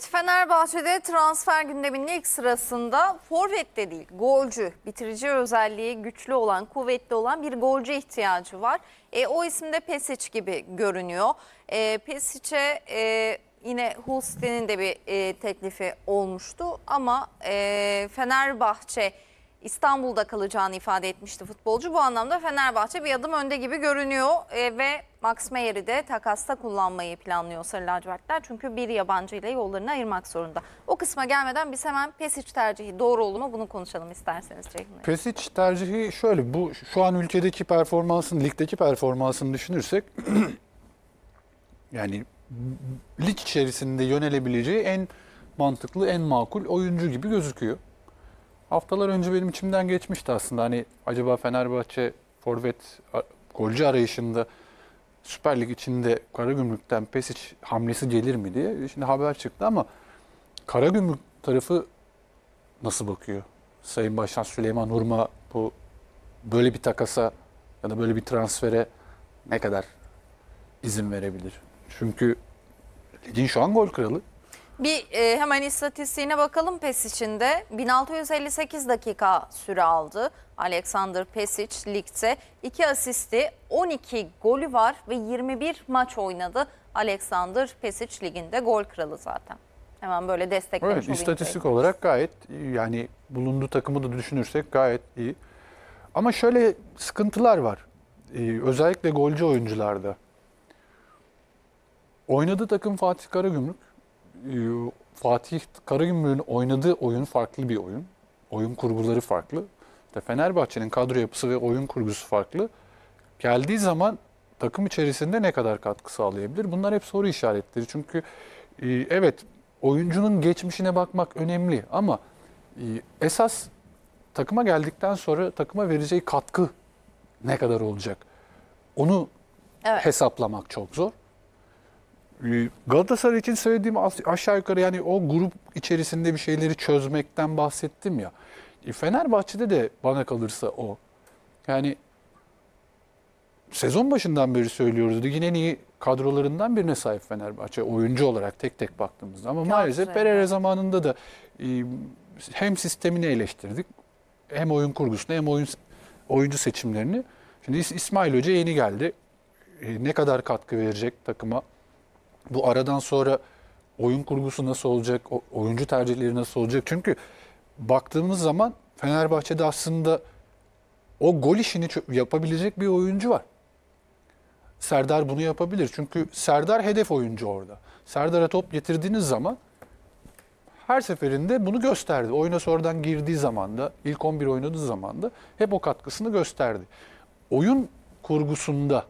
Evet Fenerbahçe'de transfer gündeminin ilk sırasında forvet de değil golcü bitirici özelliği güçlü olan kuvvetli olan bir golcü ihtiyacı var. E, o isim de Pesic gibi görünüyor. E, Pesic'e e, yine Hulsti'nin de bir e, teklifi olmuştu ama e, Fenerbahçe İstanbul'da kalacağını ifade etmişti futbolcu. Bu anlamda Fenerbahçe bir adım önde gibi görünüyor e, ve Max Meyer'i de takasta kullanmayı planlıyor Sarı Lacivertler. Çünkü bir yabancı ile yollarını ayırmak zorunda. O kısma gelmeden biz hemen Pesic tercihi doğru oldu mu bunu konuşalım isterseniz Cenk Pesic tercihi şöyle bu şu an ülkedeki performansın ligdeki performansını düşünürsek yani lig içerisinde yönelebileceği en mantıklı en makul oyuncu gibi gözüküyor. Haftalar önce benim içimden geçmişti aslında. Hani acaba Fenerbahçe forvet golcü arayışında Süper Lig içinde Karagümrük'ten Pesic hamlesi gelir mi diye. Şimdi haber çıktı ama Karagümrük tarafı nasıl bakıyor? Sayın Başkan Süleyman Hurma bu böyle bir takasa ya da böyle bir transfere ne kadar izin verebilir? Çünkü ligin şu an gol kralı. Bir e, hemen istatistiğine bakalım Pesic'inde 1658 dakika süre aldı. Alexander Pesic ligde 2 asisti, 12 golü var ve 21 maç oynadı. Alexander Pesic liginde gol kralı zaten. Hemen böyle desteklemiş. Evet, istatistik olarak gayet yani bulunduğu takımı da düşünürsek gayet iyi. Ama şöyle sıkıntılar var. Ee, özellikle golcü oyuncularda. Oynadığı takım Fatih Karagümrük ee, Fatih Karagümrük'ün oynadığı oyun farklı bir oyun. Oyun kurguları farklı. İşte Fenerbahçe'nin kadro yapısı ve oyun kurgusu farklı. Geldiği zaman takım içerisinde ne kadar katkı sağlayabilir? Bunlar hep soru işaretleri. Çünkü e, evet oyuncunun geçmişine bakmak önemli ama e, esas takıma geldikten sonra takıma vereceği katkı ne kadar olacak? Onu evet. hesaplamak çok zor. Ee, Galatasaray için söylediğim aşağı yukarı yani o grup içerisinde bir şeyleri çözmekten bahsettim ya. E, Fenerbahçe'de de bana kalırsa o. Yani sezon başından beri söylüyoruz. Ligin en iyi kadrolarından birine sahip Fenerbahçe oyuncu olarak tek tek baktığımızda. Ama Çok maalesef güzel. Pereira zamanında da e, hem sistemini eleştirdik hem oyun kurgusunu hem oyun oyuncu seçimlerini. Şimdi İsmail Hoca yeni geldi. E, ne kadar katkı verecek takıma? bu aradan sonra oyun kurgusu nasıl olacak, oyuncu tercihleri nasıl olacak? Çünkü baktığımız zaman Fenerbahçe'de aslında o gol işini yapabilecek bir oyuncu var. Serdar bunu yapabilir. Çünkü Serdar hedef oyuncu orada. Serdar'a top getirdiğiniz zaman her seferinde bunu gösterdi. Oyuna sonradan girdiği zaman da, ilk 11 oynadığı zaman da hep o katkısını gösterdi. Oyun kurgusunda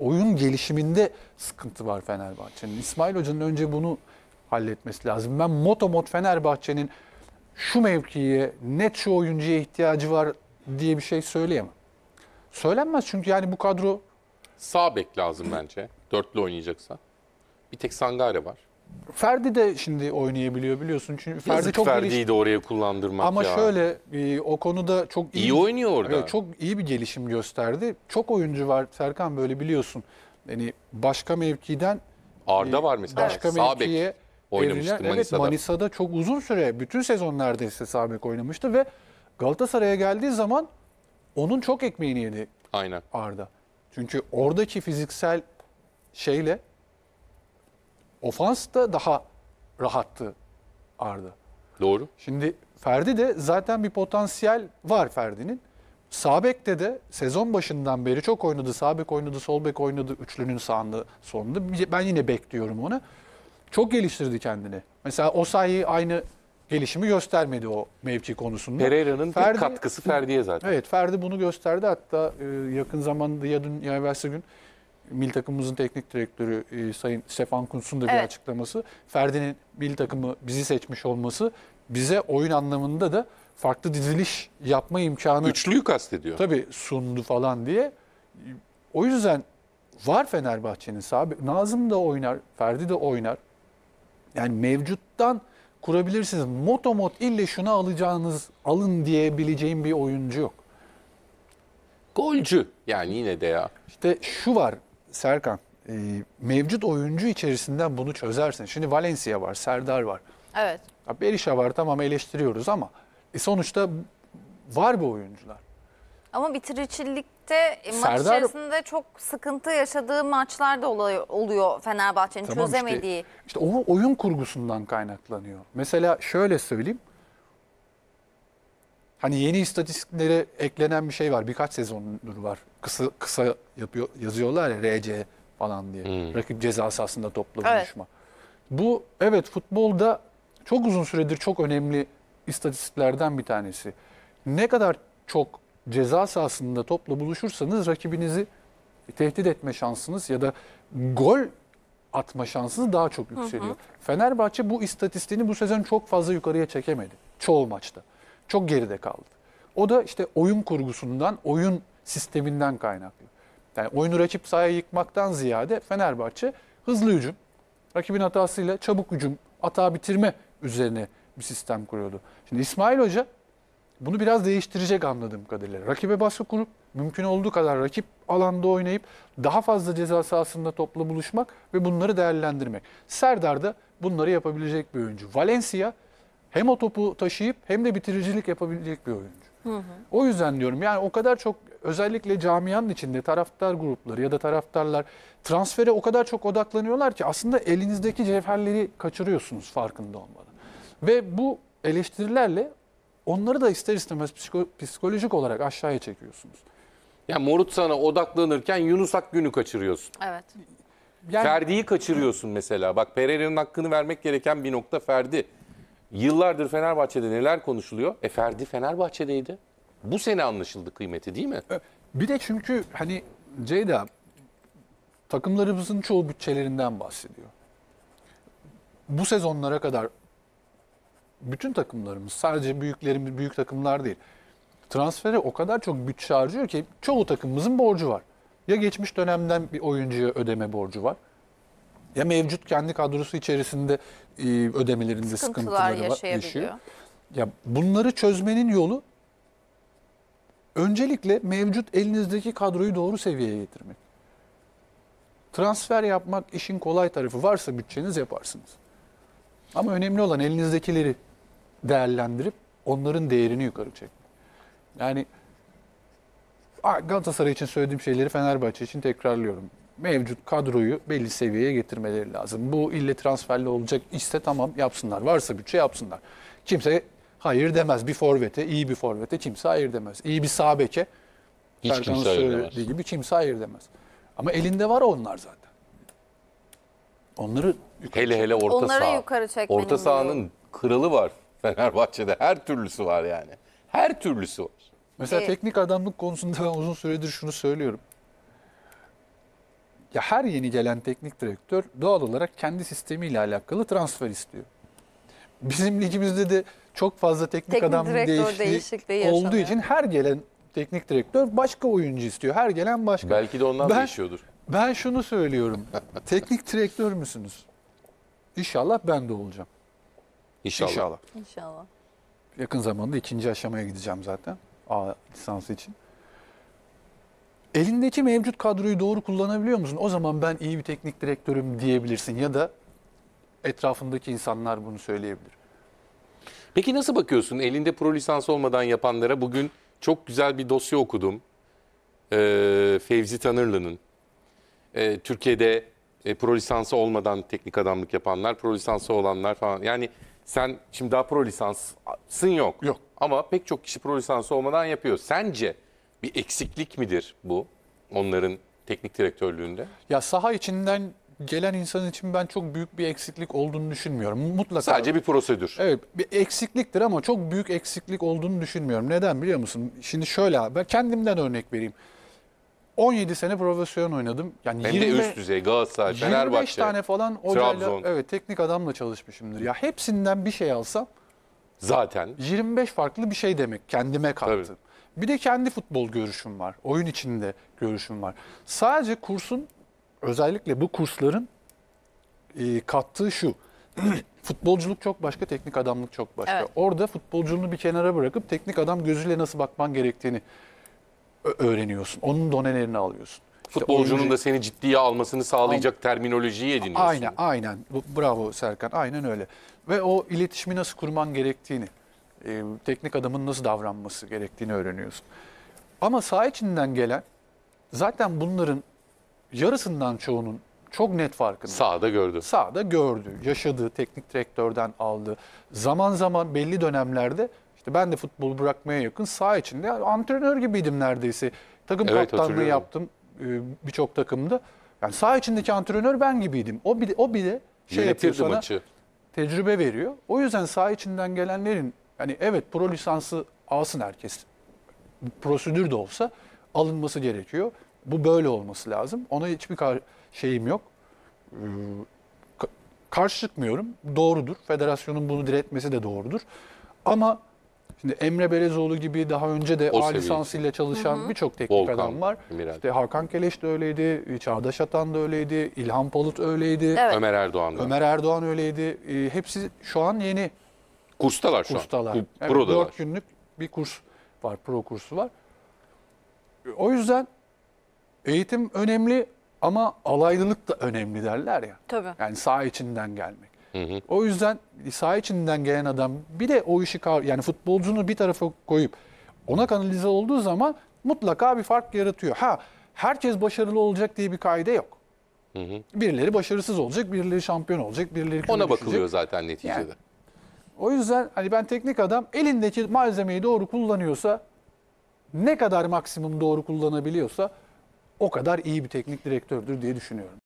oyun gelişiminde sıkıntı var Fenerbahçe'nin. İsmail Hoca'nın önce bunu halletmesi lazım. Ben motomot Fenerbahçe'nin şu mevkiye, net şu oyuncuya ihtiyacı var diye bir şey söyleyemem. Söylenmez çünkü yani bu kadro... Sağ bek lazım bence. Dörtlü oynayacaksa. Bir tek Sangare var. Ferdi de şimdi oynayabiliyor biliyorsun. Çünkü Ferdi Yazık çok Ferdi'yi geliş... de oraya kullandırmak Ama ya. şöyle e, o konuda çok iyi, iyi oynuyor orada. Evet, çok iyi bir gelişim gösterdi. Çok oyuncu var Serkan böyle biliyorsun. Yani başka mevkiden Arda e, var mesela. Başka evet. mevkiye oynamıştı evrilen, Manisa'da. Evet, Manisa'da çok uzun süre bütün sezon neredeyse Sabek oynamıştı ve Galatasaray'a geldiği zaman onun çok ekmeğini yedi Aynen. Arda. Çünkü oradaki fiziksel şeyle ofans da daha rahattı Arda. Doğru. Şimdi Ferdi de zaten bir potansiyel var Ferdi'nin. Sabek'te de sezon başından beri çok oynadı. Sabek oynadı, Solbek oynadı. Üçlünün sağında sonunda. Ben yine bekliyorum onu. Çok geliştirdi kendini. Mesela Osayi aynı gelişimi göstermedi o mevki konusunda. Pereira'nın Ferdi, katkısı Ferdi'ye zaten. Evet Ferdi bunu gösterdi. Hatta e, yakın zamanda ya dün ya evvelsi gün Mil takımımızın teknik direktörü e, Sayın Stefan Kunsun da bir Evet. açıklaması. Ferdi'nin mil takımı bizi seçmiş olması bize oyun anlamında da farklı diziliş yapma imkanı Üçlüyü kastediyor. tabii sundu falan diye. O yüzden var Fenerbahçe'nin sahibi. Nazım da oynar, Ferdi de oynar. Yani mevcuttan kurabilirsiniz. Motomot ille şunu alacağınız, alın diyebileceğim bir oyuncu yok. Golcü yani yine de ya. İşte şu var Serkan e, mevcut oyuncu içerisinden bunu çözersin. Şimdi Valencia var, Serdar var. Evet. Ya Berisha var tamam eleştiriyoruz ama e, sonuçta var bu oyuncular. Ama bitiricilikte e, maç içerisinde çok sıkıntı yaşadığı maçlar da oluyor Fenerbahçe'nin Tamam çözemediği. Işte, işte o oyun kurgusundan kaynaklanıyor. Mesela şöyle söyleyeyim. Hani yeni istatistiklere eklenen bir şey var. Birkaç sezondur var. Kısa kısa yapıyor, yazıyorlar ya RC falan diye. Hmm. Rakip ceza sahasında topla evet. buluşma. Bu evet futbolda çok uzun süredir çok önemli istatistiklerden bir tanesi. Ne kadar çok ceza sahasında topla buluşursanız rakibinizi tehdit etme şansınız ya da gol atma şansınız daha çok yükseliyor. Hı hı. Fenerbahçe bu istatistiğini bu sezon çok fazla yukarıya çekemedi çoğu maçta çok geride kaldı. O da işte oyun kurgusundan, oyun sisteminden kaynaklı. Yani oyunu rakip sahaya yıkmaktan ziyade Fenerbahçe hızlı hücum, rakibin hatasıyla çabuk hücum, hata bitirme üzerine bir sistem kuruyordu. Şimdi İsmail Hoca bunu biraz değiştirecek anladığım kadarıyla. Rakibe baskı kurup mümkün olduğu kadar rakip alanda oynayıp daha fazla ceza sahasında topla buluşmak ve bunları değerlendirmek. Serdar da bunları yapabilecek bir oyuncu. Valencia hem o topu taşıyıp hem de bitiricilik yapabilecek bir oyuncu. Hı hı. O yüzden diyorum yani o kadar çok özellikle camianın içinde taraftar grupları ya da taraftarlar transfere o kadar çok odaklanıyorlar ki aslında elinizdeki cevherleri kaçırıyorsunuz farkında olmadan. Ve bu eleştirilerle onları da ister istemez psikolojik olarak aşağıya çekiyorsunuz. Yani Morut sana odaklanırken Yunus günü kaçırıyorsun. Evet. Yani, Ferdi'yi kaçırıyorsun mesela. Bak Pereira'nın hakkını vermek gereken bir nokta Ferdi. Yıllardır Fenerbahçe'de neler konuşuluyor? E Ferdi Fenerbahçe'deydi. Bu sene anlaşıldı kıymeti değil mi? E, bir de çünkü hani Ceyda takımlarımızın çoğu bütçelerinden bahsediyor. Bu sezonlara kadar bütün takımlarımız sadece büyüklerimiz büyük takımlar değil. Transfere o kadar çok bütçe harcıyor ki çoğu takımımızın borcu var. Ya geçmiş dönemden bir oyuncuya ödeme borcu var ya mevcut kendi kadrosu içerisinde e, ödemelerinde Sıkıntılar sıkıntıları yaşayabiliyor. yaşıyor. Ya bunları çözmenin yolu öncelikle mevcut elinizdeki kadroyu doğru seviyeye getirmek. Transfer yapmak işin kolay tarafı varsa bütçeniz yaparsınız. Ama önemli olan elinizdekileri değerlendirip onların değerini yukarı çekmek. Yani Galatasaray için söylediğim şeyleri Fenerbahçe için tekrarlıyorum mevcut kadroyu belli seviyeye getirmeleri lazım. Bu ille transferli olacak iste tamam yapsınlar. Varsa bütçe yapsınlar. Kimse hayır demez. Bir forvete, iyi bir forvete kimse hayır demez. İyi bir sağ beke hiç Serkan'ın kimse hayır demez. söylediği gibi kimse hayır demez. Ama elinde var onlar zaten. Onları Hele hele orta Onları saha. yukarı çekmenin Orta sahanın kralı var Fenerbahçe'de. Her türlüsü var yani. Her türlüsü var. mesela teknik adamlık konusunda ben uzun süredir şunu söylüyorum. Ya her yeni gelen teknik direktör doğal olarak kendi sistemiyle alakalı transfer istiyor. Bizim ligimizde de çok fazla teknik, teknik adam değişikliği, değişikliği olduğu için her gelen teknik direktör başka oyuncu istiyor. Her gelen başka. Belki de ondan ben, değişiyordur. Ben şunu söylüyorum. teknik direktör müsünüz? İnşallah ben de olacağım. İnşallah. İnşallah. İnşallah. Yakın zamanda ikinci aşamaya gideceğim zaten. A lisansı için. Elindeki mevcut kadroyu doğru kullanabiliyor musun? O zaman ben iyi bir teknik direktörüm diyebilirsin ya da etrafındaki insanlar bunu söyleyebilir. Peki nasıl bakıyorsun elinde pro lisans olmadan yapanlara? Bugün çok güzel bir dosya okudum. Ee, Fevzi Tanırlı'nın. Ee, Türkiye'de e, pro lisansı olmadan teknik adamlık yapanlar, pro lisansı olanlar falan. Yani sen şimdi daha pro lisansın yok. Yok. Ama pek çok kişi pro lisansı olmadan yapıyor. Sence bir eksiklik midir bu onların teknik direktörlüğünde? Ya saha içinden gelen insan için ben çok büyük bir eksiklik olduğunu düşünmüyorum. Mutlaka sadece bir prosedür. Evet, bir eksikliktir ama çok büyük eksiklik olduğunu düşünmüyorum. Neden biliyor musun? Şimdi şöyle ben kendimden örnek vereyim. 17 sene profesyonel oynadım. Yani Hem 20, de üst düzey Galatasaray, 25 Fenerbahçe. 25 tane falan hocayla Trabzon. evet teknik adamla çalışmışımdır. Ya hepsinden bir şey alsam Zaten. 25 farklı bir şey demek kendime kattım. Tabii. Bir de kendi futbol görüşüm var. Oyun içinde görüşüm var. Sadece kursun özellikle bu kursların e, kattığı şu. futbolculuk çok başka, teknik adamlık çok başka. Evet. Orada futbolculuğunu bir kenara bırakıp teknik adam gözüyle nasıl bakman gerektiğini öğreniyorsun. Onun donelerini alıyorsun futbolcunun da seni ciddiye almasını sağlayacak Al... terminolojiyi ediniyorsun. Aynen, aynen. Bravo Serkan, aynen öyle. Ve o iletişimi nasıl kurman gerektiğini, e, teknik adamın nasıl davranması gerektiğini öğreniyorsun. Ama saha içinden gelen zaten bunların yarısından çoğunun çok net farkında. Sağda gördü. Sağda gördü, yaşadığı, teknik direktörden aldı. Zaman zaman belli dönemlerde işte ben de futbolu bırakmaya yakın saha içinde antrenör gibiydim neredeyse. Takım evet, kaptanlığı yaptım. E, birçok takımda. Yani sağ içindeki antrenör ben gibiydim. O bile, o bile şey yapıyor sana, maçı. tecrübe veriyor. O yüzden sağ içinden gelenlerin yani evet pro lisansı alsın herkes. Prosedür de olsa alınması gerekiyor. Bu böyle olması lazım. Ona hiçbir kar şeyim yok. Ee, karşı çıkmıyorum. Doğrudur. Federasyonun bunu diretmesi de doğrudur. Ama Şimdi Emre Belezoğlu gibi daha önce de O A lisansıyla çalışan birçok teknik Volkan, adam var. Miral. İşte Hakan Keleş de öyleydi, Çağdaş Atan da öyleydi, İlhan Palut öyleydi, Evet. Ömer Erdoğan da. Ömer Erdoğan öyleydi. Ee, hepsi şu an yeni Kurstalar şu kurstalar. an. Evet, Ku- Prodalar. 4 günlük bir kurs var, pro kursu var. O yüzden eğitim önemli ama alaylılık da önemli derler ya. Tabii. Yani sağ içinden gelmek. Hı hı. O yüzden saha içinden gelen adam bir de o işi yani futbolcunu bir tarafa koyup ona kanalize olduğu zaman mutlaka bir fark yaratıyor. Ha herkes başarılı olacak diye bir kaide yok. Hı hı. Birileri başarısız olacak, birileri şampiyon olacak, birileri Ona bakılıyor zaten neticede. Yani, o yüzden hani ben teknik adam elindeki malzemeyi doğru kullanıyorsa ne kadar maksimum doğru kullanabiliyorsa o kadar iyi bir teknik direktördür diye düşünüyorum.